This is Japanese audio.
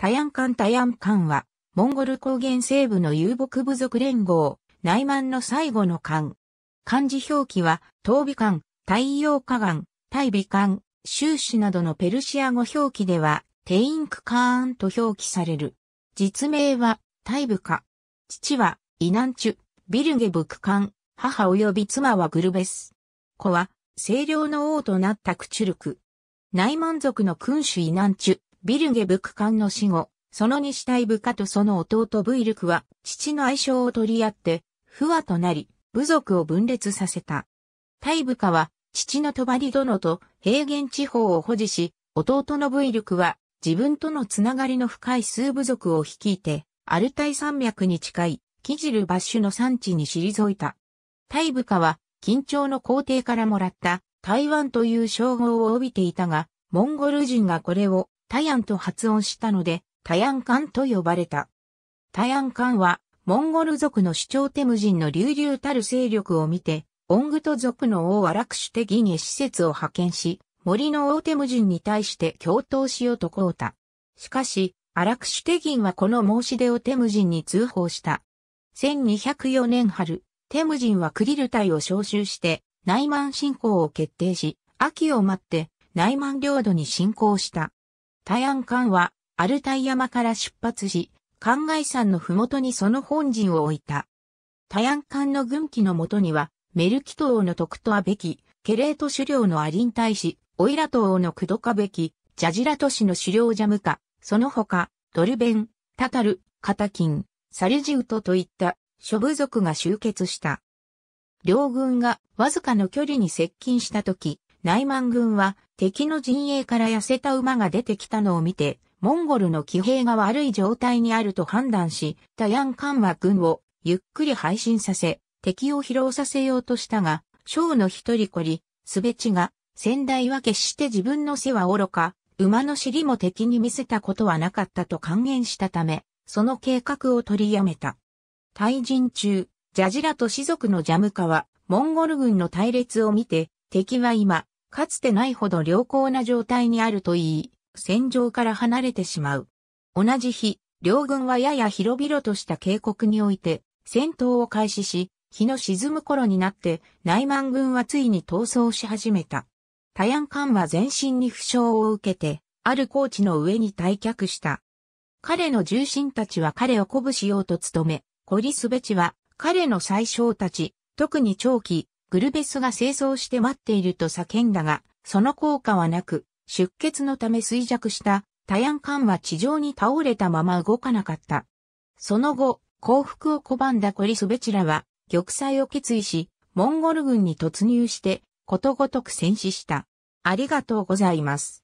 タヤンカンタヤンカンは、モンゴル高原西部の遊牧部族連合、内満の最後の漢。漢字表記は、東美漢、太陽河岸、大美漢、州市などのペルシア語表記では、テインクカーンと表記される。実名は、タイブカ。父は、イナンチュ、ビルゲブクカン、母及び妻はグルベス。子は、清涼の王となったクチュルク。内満族の君主イナンチュ。ビルゲブク艦の死後、その西大部下とその弟ブイルクは、父の愛称を取り合って、不和となり、部族を分裂させた。大部下は、父のトバリ殿と平原地方を保持し、弟のブイルクは、自分とのつながりの深い数部族を率いて、アルタイ山脈に近い、キジルバッシュの産地に退いた。大部下は、緊張の皇帝からもらった、台湾という称号を帯びていたが、モンゴル人がこれをタヤンと発音したので、タヤンカンと呼ばれた。タヤンカンは、モンゴル族の主張テム人の流々たる勢力を見て、オングト族の王アラクシュテギに施設を派遣し、森の王テム人に対して共闘しようとこうた。しかし、アラクシュテギンはこの申し出をテム人に通報した。1204年春、テム人はクリル隊を召集して、内満侵攻を決定し、秋を待って内満領土に侵攻した。タンカンは、アルタイ山から出発し、カンガイ山のふもとにその本陣を置いた。タンカンの軍旗のもとには、メルキ島のの徳とアべき、ケレート狩猟のアリン大使、オイラ島のクドカベキ、ジャジラ都市の狩猟ジャムカ、その他、ドルベン、タタル、カタキン、サルジウトといった諸部族が集結した。両軍がわずかの距離に接近したとき、内満軍は敵の陣営から痩せた馬が出てきたのを見て、モンゴルの騎兵が悪い状態にあると判断し、タヤンカンは軍をゆっくり配信させ、敵を疲労させようとしたが、将の一人こり、すべちが、先代は決して自分の背は愚か、馬の尻も敵に見せたことはなかったと還元したため、その計画を取りやめた。退陣中、ジャジラと士族のジャムカは、モンゴル軍の隊列を見て、敵は今、かつてないほど良好な状態にあると言い、戦場から離れてしまう。同じ日、両軍はやや広々とした渓谷において、戦闘を開始し、日の沈む頃になって、内満軍はついに逃走し始めた。タヤンカンは全身に負傷を受けて、ある高地の上に退却した。彼の重臣たちは彼を鼓舞しようと努め、コリスベチは彼の最小たち、特に長期、グルベスが清掃して待っていると叫んだが、その効果はなく、出血のため衰弱したタヤンカンは地上に倒れたまま動かなかった。その後、降伏を拒んだコリスベチラは、玉砕を決意し、モンゴル軍に突入して、ことごとく戦死した。ありがとうございます。